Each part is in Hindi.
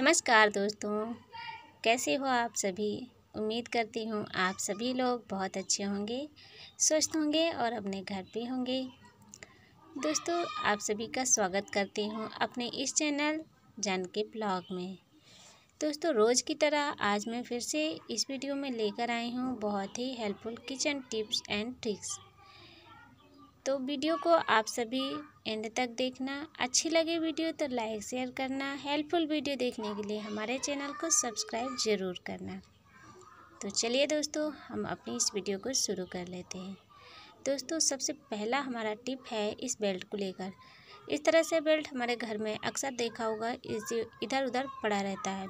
नमस्कार दोस्तों कैसे हो आप सभी उम्मीद करती हूँ आप सभी लोग बहुत अच्छे होंगे स्वस्थ होंगे और अपने घर पे होंगे दोस्तों आप सभी का स्वागत करती हूँ अपने इस चैनल जान के ब्लॉग में दोस्तों रोज़ की तरह आज मैं फिर से इस वीडियो में लेकर आई हूँ बहुत ही helpful kitchen tips and tricks तो वीडियो को आप सभी एंड तक देखना अच्छी लगे वीडियो तो लाइक शेयर करना हेल्पफुल वीडियो देखने के लिए हमारे चैनल को सब्सक्राइब ज़रूर करना तो चलिए दोस्तों हम अपनी इस वीडियो को शुरू कर लेते हैं दोस्तों सबसे पहला हमारा टिप है इस बेल्ट को लेकर इस तरह से बेल्ट हमारे घर में अक्सर देखा होगा इस इधर उधर पड़ा रहता है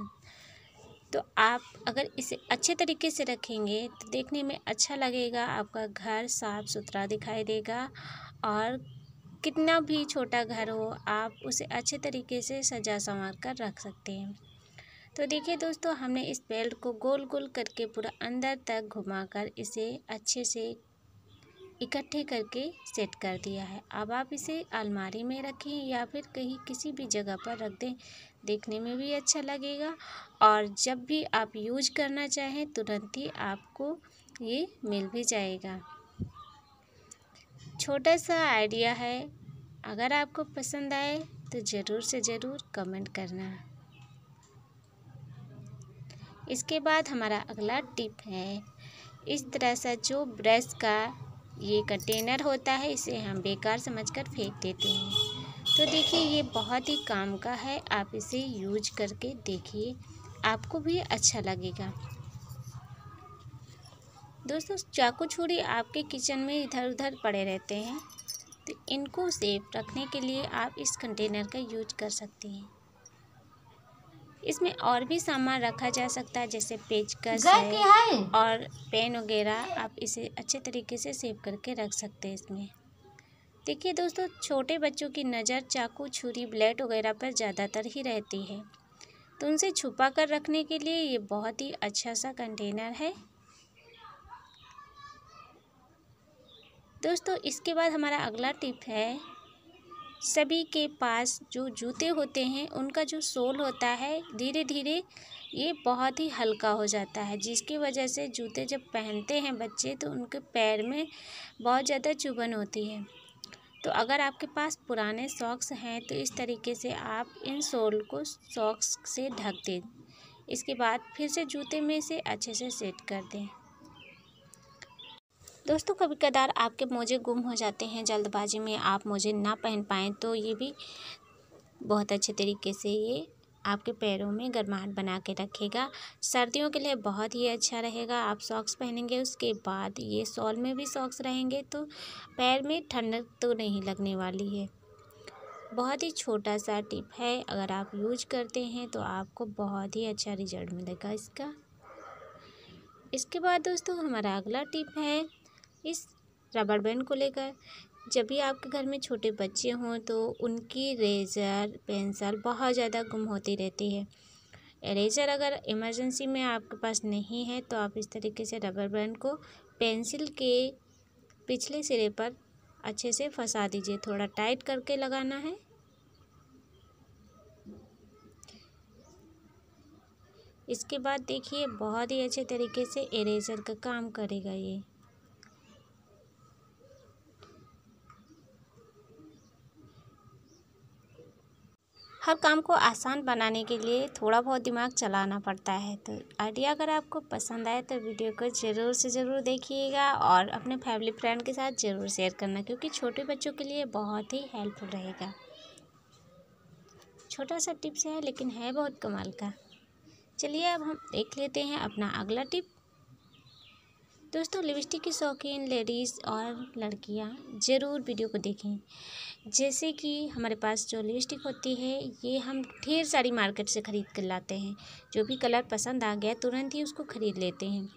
तो आप अगर इसे अच्छे तरीके से रखेंगे तो देखने में अच्छा लगेगा आपका घर साफ़ सुथरा दिखाई देगा और कितना भी छोटा घर हो आप उसे अच्छे तरीके से सजा संवार कर रख सकते हैं तो देखिए दोस्तों हमने इस बेल्ट को गोल गोल करके पूरा अंदर तक घुमाकर इसे अच्छे से इकट्ठे करके सेट कर दिया है अब आप इसे अलमारी में रखें या फिर कहीं किसी भी जगह पर रख दें देखने में भी अच्छा लगेगा और जब भी आप यूज करना चाहें तुरंत ही आपको ये मिल भी जाएगा छोटा सा आइडिया है अगर आपको पसंद आए तो ज़रूर से ज़रूर कमेंट करना इसके बाद हमारा अगला टिप है इस तरह से जो ब्रश का ये कंटेनर होता है इसे हम बेकार समझकर फेंक देते हैं तो देखिए ये बहुत ही काम का है आप इसे यूज करके देखिए आपको भी अच्छा लगेगा दोस्तों चाकू छुरी आपके किचन में इधर उधर पड़े रहते हैं तो इनको सेफ रखने के लिए आप इस कंटेनर का यूज कर सकते हैं इसमें और भी सामान रखा जा सकता है जैसे पेचकस और पेन वगैरह आप इसे अच्छे तरीके से सेव करके रख सकते हैं इसमें देखिए दोस्तों छोटे बच्चों की नज़र चाकू छुरी ब्लेड वगैरह पर ज़्यादातर ही रहती है तो उनसे छुपा कर रखने के लिए ये बहुत ही अच्छा सा कंटेनर है दोस्तों इसके बाद हमारा अगला टिप है सभी के पास जो जूते होते हैं उनका जो सोल होता है धीरे धीरे ये बहुत ही हल्का हो जाता है जिसकी वजह से जूते जब पहनते हैं बच्चे तो उनके पैर में बहुत ज़्यादा चुभन होती है तो अगर आपके पास पुराने सॉक्स हैं तो इस तरीके से आप इन सोल को सॉक्स से ढक दें इसके बाद फिर से जूते में से अच्छे से सेट कर दें दोस्तों कभी कदार आपके मोजे गुम हो जाते हैं जल्दबाजी में आप मोजे ना पहन पाएँ तो ये भी बहुत अच्छे तरीके से ये आपके पैरों में गर्माहट बना के रखेगा सर्दियों के लिए बहुत ही अच्छा रहेगा आप सॉक्स पहनेंगे उसके बाद ये सॉल में भी सॉक्स रहेंगे तो पैर में ठंडक तो नहीं लगने वाली है बहुत ही छोटा सा टिप है अगर आप यूज करते हैं तो आपको बहुत ही अच्छा रिजल्ट मिलेगा इसका इसके बाद दोस्तों हमारा अगला टिप है इस रबर बैंड को लेकर जब भी आपके घर में छोटे बच्चे हों तो उनकी रेज़र पेंसिल बहुत ज़्यादा गुम होती रहती है इरेजर अगर इमरजेंसी में आपके पास नहीं है तो आप इस तरीके से रबर बैंड को पेंसिल के पिछले सिरे पर अच्छे से फंसा दीजिए थोड़ा टाइट करके लगाना है इसके बाद देखिए बहुत ही अच्छे तरीके से इरेजर का काम करेगा ये हर काम को आसान बनाने के लिए थोड़ा बहुत दिमाग चलाना पड़ता है तो आइडिया अगर आपको पसंद आए तो वीडियो को ज़रूर से ज़रूर देखिएगा और अपने फैमिली फ्रेंड के साथ ज़रूर शेयर करना क्योंकि छोटे बच्चों के लिए बहुत ही हेल्पफुल रहेगा छोटा सा टिप्स है लेकिन है बहुत कमाल का चलिए अब हम देख लेते हैं अपना अगला टिप दोस्तों लिपस्टिक की शौकीन लेडीज़ और लड़कियां ज़रूर वीडियो को देखें जैसे कि हमारे पास जो लिपस्टिक होती है ये हम ढेर सारी मार्केट से ख़रीद कर लाते हैं जो भी कलर पसंद आ गया तुरंत ही उसको ख़रीद लेते हैं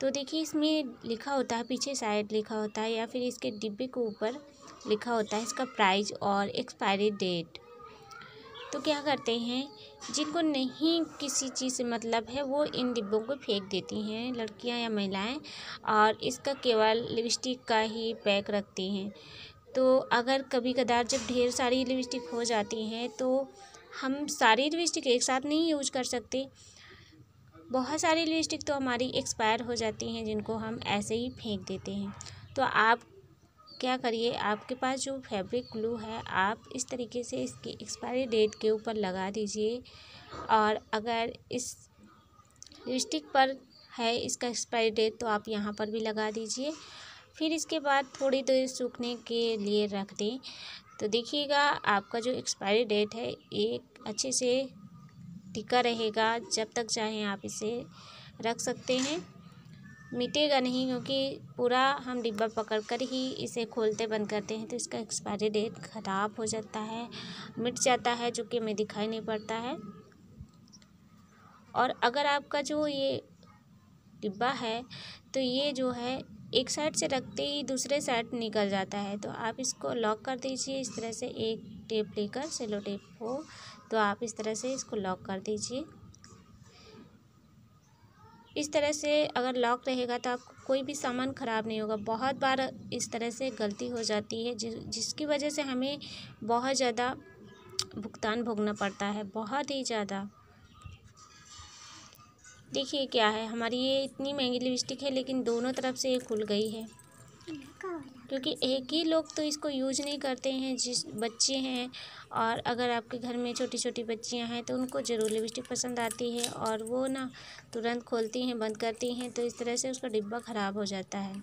तो देखिए इसमें लिखा होता है पीछे साइड लिखा होता है या फिर इसके डिब्बे के ऊपर लिखा होता है इसका प्राइज और एक्सपायरी डेट तो क्या करते हैं जिनको नहीं किसी चीज़ से मतलब है वो इन डिब्बों को फेंक देती हैं लड़कियां या महिलाएं और इसका केवल लिपस्टिक का ही पैक रखती हैं तो अगर कभी कदार जब ढेर सारी लिपस्टिक हो जाती हैं तो हम सारी लिपस्टिक एक साथ नहीं यूज कर सकते बहुत सारी लिपस्टिक तो हमारी एक्सपायर हो जाती हैं जिनको हम ऐसे ही फेंक देते हैं तो आप क्या करिए आपके पास जो फैब्रिक ग्लू है आप इस तरीके से इसकी एक्सपायरी डेट के ऊपर लगा दीजिए और अगर इस लिपस्टिक पर है इसका एक्सपायरी डेट तो आप यहाँ पर भी लगा दीजिए फिर इसके बाद थोड़ी देर सूखने के लिए रख दें तो देखिएगा आपका जो एक्सपायरी डेट है एक अच्छे से टिका रहेगा जब तक चाहें आप इसे रख सकते हैं मिटेगा नहीं क्योंकि पूरा हम डिब्बा पकड़ कर ही इसे खोलते बंद करते हैं तो इसका एक्सपायरी डेट ख़राब हो जाता है मिट जाता है जो कि हमें दिखाई नहीं पड़ता है और अगर आपका जो ये डिब्बा है तो ये जो है एक साइड से रखते ही दूसरे साइड निकल जाता है तो आप इसको लॉक कर दीजिए इस तरह से एक टेप लेकर सेलो टेप हो तो आप इस तरह से इसको लॉक कर दीजिए इस तरह से अगर लॉक रहेगा तो आपको कोई भी सामान ख़राब नहीं होगा बहुत बार इस तरह से गलती हो जाती है जि, जिसकी वजह से हमें बहुत ज़्यादा भुगतान भोगना पड़ता है बहुत ही ज़्यादा देखिए क्या है हमारी ये इतनी महंगी लिपस्टिक है लेकिन दोनों तरफ से ये खुल गई है हाँ। क्योंकि एक ही लोग तो इसको यूज नहीं करते हैं जिस बच्चे हैं और अगर आपके घर में छोटी छोटी बच्चियां हैं तो उनको ज़रूर लिपस्टिक पसंद आती है और वो ना तुरंत खोलती हैं बंद करती हैं तो इस तरह से उसका डिब्बा ख़राब हो जाता है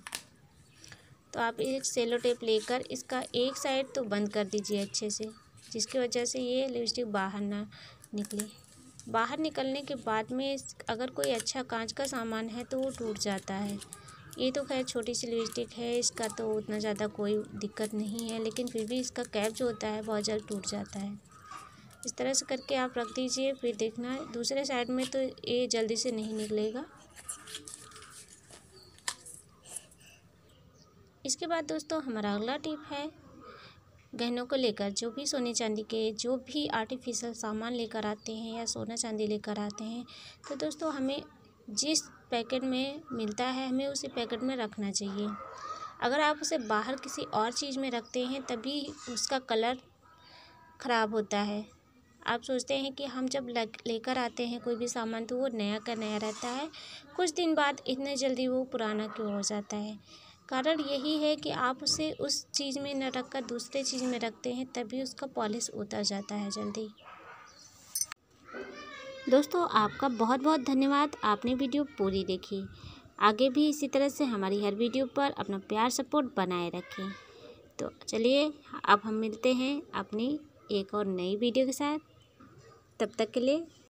तो आप एक सेलो टेप लेकर इसका एक साइड तो बंद कर दीजिए अच्छे से जिसकी वजह से ये लिपस्टिक बाहर ना निकले बाहर निकलने के बाद में अगर कोई अच्छा कांच का सामान है तो वो टूट जाता है ये तो खैर छोटी सी लिपस्टिक है इसका तो उतना ज़्यादा कोई दिक्कत नहीं है लेकिन फिर भी इसका कैप जो होता है बहुत जल्द टूट जाता है इस तरह से करके आप रख दीजिए फिर देखना दूसरे साइड में तो ये जल्दी से नहीं निकलेगा इसके बाद दोस्तों हमारा अगला टिप है गहनों को लेकर जो भी सोने चांदी के जो भी आर्टिफिशियल सामान लेकर आते हैं या सोना चांदी लेकर आते हैं तो दोस्तों हमें जिस पैकेट में मिलता है हमें उसी पैकेट में रखना चाहिए अगर आप उसे बाहर किसी और चीज़ में रखते हैं तभी उसका कलर ख़राब होता है आप सोचते हैं कि हम जब लेकर आते हैं कोई भी सामान तो वो नया का नया रहता है कुछ दिन बाद इतने जल्दी वो पुराना क्यों हो जाता है कारण यही है कि आप उसे उस चीज़ में न रख कर दूसरे चीज़ में रखते हैं तभी उसका पॉलिश उतर जाता है जल्दी दोस्तों आपका बहुत बहुत धन्यवाद आपने वीडियो पूरी देखी आगे भी इसी तरह से हमारी हर वीडियो पर अपना प्यार सपोर्ट बनाए रखें तो चलिए अब हम मिलते हैं अपनी एक और नई वीडियो के साथ तब तक के लिए